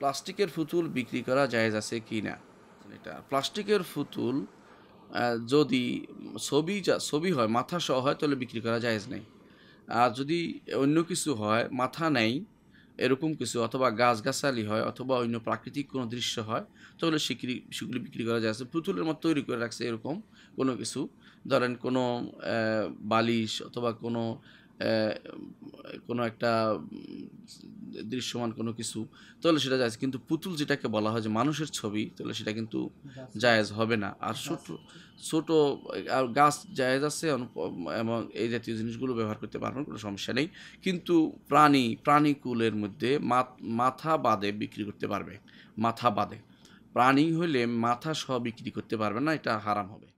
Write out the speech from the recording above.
প্লাস্টিকের ফুতুল বিক্রি করা জায়েজ আছে কি না এটা প্লাস্টিকের ফুতুল যদি ছবি যা ছবি হয় মাথা সহ হয় তাহলে বিক্রি করা জায়েজ নেই আর যদি অন্য কিছু হয় মাথা নেই এরকম কিছু অথবা গাছগাছালি হয় অথবা অন্য প্রাকৃতিক কোনো দৃশ্য হয় তাহলে সেগুলি সেগুলি বিক্রি করা যায় পুতুলের মতো তৈরি করে রাখছে এরকম কোনো কিছু ধরেন কোনো বালিশ অথবা কোনো কোনো একটা দৃশ্যমান কোনো কিছু তাহলে সেটা জায়জ কিন্তু পুতুল যেটাকে বলা হয় যে মানুষের ছবি তাহলে সেটা কিন্তু জায়েজ হবে না আর ছোট ছোট আর গাছ জায়েজ আছে এবং এই জাতীয় জিনিসগুলো ব্যবহার করতে পারবেন কোনো সমস্যা নেই কিন্তু প্রাণী প্রাণীকুলের মধ্যে মাথা বাদে বিক্রি করতে পারবে মাথা বাদে প্রাণী হলে মাথা সহ বিক্রি করতে পারবে না এটা হারাম হবে